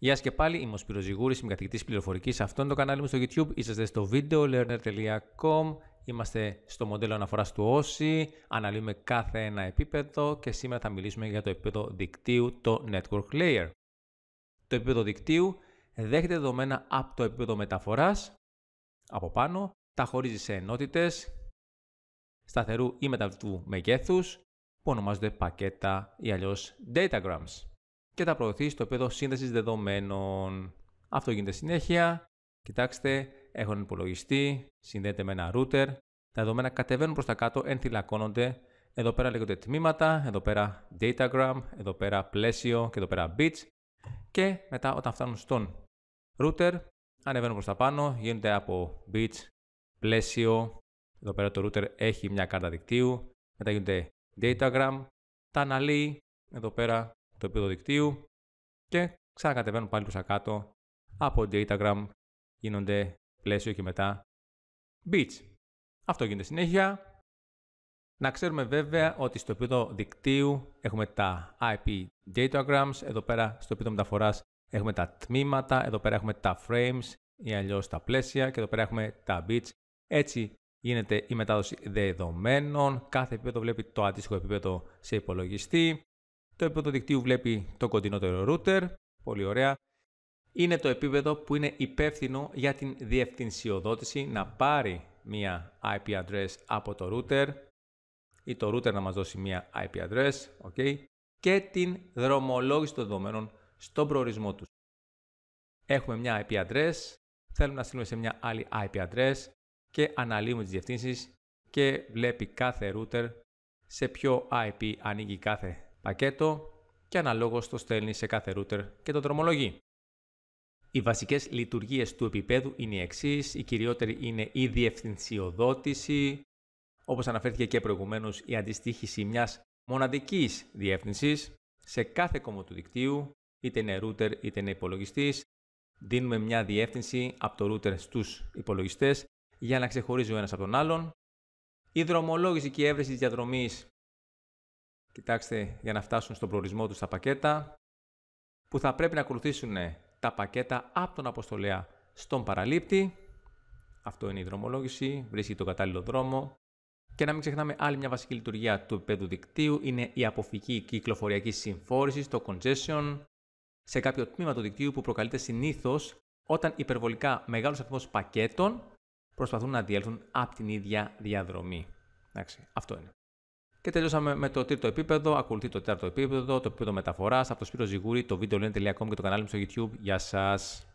Γεια σας και πάλι, είμαι ο Σπύρος Ζιγούρης, είμαι καθηγητής πληροφορικής. Αυτό είναι το κανάλι μου στο YouTube. Είσαστε στο videolearner.com. Είμαστε στο μοντέλο αναφοράς του OSI. αναλύουμε κάθε ένα επίπεδο και σήμερα θα μιλήσουμε για το επίπεδο δικτύου, το Network Layer. Το επίπεδο δικτύου δέχεται δεδομένα από το επίπεδο μεταφοράς, από πάνω, τα χωρίζει σε ενότητες, σταθερού ή μεταβλητού μεγέθους, που ονομάζονται πακέτα ή αλλιώς datagrams και τα προωθεί στο επίπεδο σύνδεσης δεδομένων. Αυτό γίνεται συνέχεια. Κοιτάξτε, έχω έναν υπολογιστή, συνδέεται με ένα router. Τα δεδομένα κατεβαίνουν προς τα κάτω, ενθυλακώνονται. Εδώ πέρα λέγονται τμήματα, εδώ πέρα datagram, εδώ πέρα πλαίσιο και εδώ πέρα bits. Και μετά όταν φτάνουν στον router, ανεβαίνουν προς τα πάνω, γίνονται από bits, πλαίσιο, εδώ πέρα το router έχει μια κάρτα δικτύου, μετά γίνονται datagram, τα αναλύει, εδώ πέρα το επίπεδο δικτύου και ξανακατεβαίνουν πάλι προς κάτω από Datagram γίνονται πλαίσιο και μετά bits. Αυτό γίνεται συνέχεια. Να ξέρουμε βέβαια ότι στο επίπεδο δικτύου έχουμε τα IP Datagrams, εδώ πέρα στο επίπεδο μεταφοράς έχουμε τα τμήματα, εδώ πέρα έχουμε τα frames ή αλλιώς τα πλαίσια και εδώ πέρα έχουμε τα bits. Έτσι γίνεται η μετάδοση δεδομένων, κάθε επίπεδο βλέπει το αντίστοιχο επίπεδο σε υπολογιστή το επίπεδο δικτύου βλέπει το κοντινότερο router, πολύ ωραία. Είναι το επίπεδο που είναι υπεύθυνο για την διευθυνσιοδότηση να πάρει μία IP address από το router ή το router να μας δώσει μία IP address, okay, και την δρομολόγηση των δεδομένων στον προορισμό τους. Έχουμε μια IP address, θέλουμε να στείλουμε σε μια άλλη IP address και αναλύουμε τις διευθύνσεις και βλέπει κάθε router σε ποιο IP ανοίγει κάθε πακέτο και αναλόγως το στέλνει σε κάθε router και το δρομολογεί. Οι βασικές λειτουργίες του επίπεδου είναι οι εξής, η κυριότερη είναι η διευθυνσιοδότηση, όπως αναφέρθηκε και προηγουμένως η αντιστοίχηση μιας μοναδικής διεύθυνσης σε κάθε κόμμα του δικτύου, είτε είναι router είτε είναι υπολογιστής, δίνουμε μια διεύθυνση από το router στους υπολογιστές για να ξεχωρίζει ο ένας από τον άλλον. Η δρομολόγηση και η έβρεση της διαδρομής Κοιτάξτε, για να φτάσουν στον προορισμό τους τα πακέτα, που θα πρέπει να ακολουθήσουν τα πακέτα από τον αποστολέα στον παραλήπτη. Αυτό είναι η δρομολόγηση, βρίσκει τον κατάλληλο δρόμο. Και να μην ξεχνάμε άλλη μια βασική λειτουργία του επίπεδου δικτύου είναι η αποφυγή κυκλοφοριακής συμφόρησης, το congestion, σε κάποιο τμήμα του δικτύου που προκαλείται συνήθως όταν υπερβολικά μεγάλος αριθμός πακέτων προσπαθούν να διέλθουν από την ίδια διαδρομή. Εντάξει, αυτό είναι. Και τελειώσαμε με το τρίτο επίπεδο. Ακολουθεί το τέταρτο επίπεδο, το επίπεδο μεταφοράς. Από το Σπύρο Ζιγούρη, το βίντεο. και το κανάλι μου στο YouTube. Γεια σας.